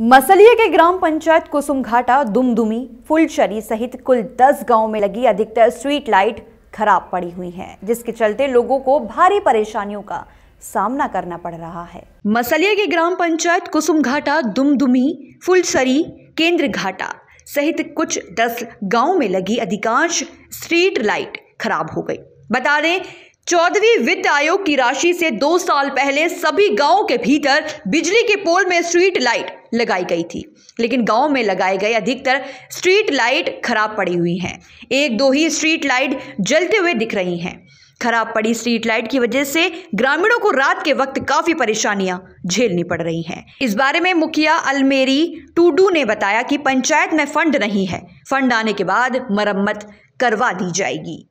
मसलिया के ग्राम पंचायत कुसुमघाटा दुमदुमी फुलचरी सहित कुल 10 गांव में लगी अधिकतर स्ट्रीट लाइट खराब पड़ी हुई हैं, जिसके चलते लोगों को भारी परेशानियों का सामना करना पड़ रहा है मसलिया के ग्राम पंचायत कुसुमघाटा दुमदुमी फुलसरी केंद्र घाटा सहित कुछ 10 गांव में लगी अधिकांश स्ट्रीट लाइट खराब हो गई बता दें चौदहवीं वित्त आयोग की राशि से दो साल पहले सभी गांवों के भीतर बिजली के पोल में स्ट्रीट लाइट लगाई गई थी लेकिन गांव में लगाए गए अधिकतर स्ट्रीट लाइट खराब पड़ी हुई हैं एक दो ही स्ट्रीट लाइट जलते हुए दिख रही हैं खराब पड़ी स्ट्रीट लाइट की वजह से ग्रामीणों को रात के वक्त काफी परेशानियां झेलनी पड़ रही हैं इस बारे में मुखिया अलमेरी टूडू ने बताया कि पंचायत में फंड नहीं है फंड आने के बाद मरम्मत करवा दी जाएगी